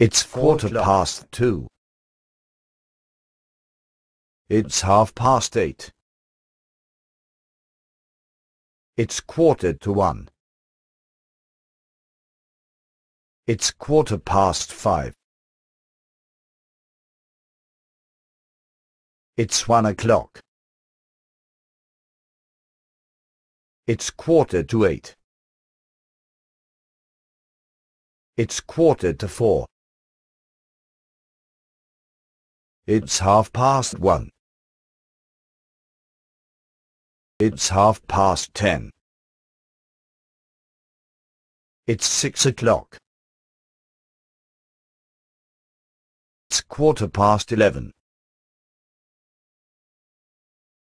It's quarter past two. It's half past eight. It's quarter to one. It's quarter past five. It's one o'clock. It's quarter to eight. It's quarter to four. It's half past one. It's half past ten. It's six o'clock. It's quarter past eleven.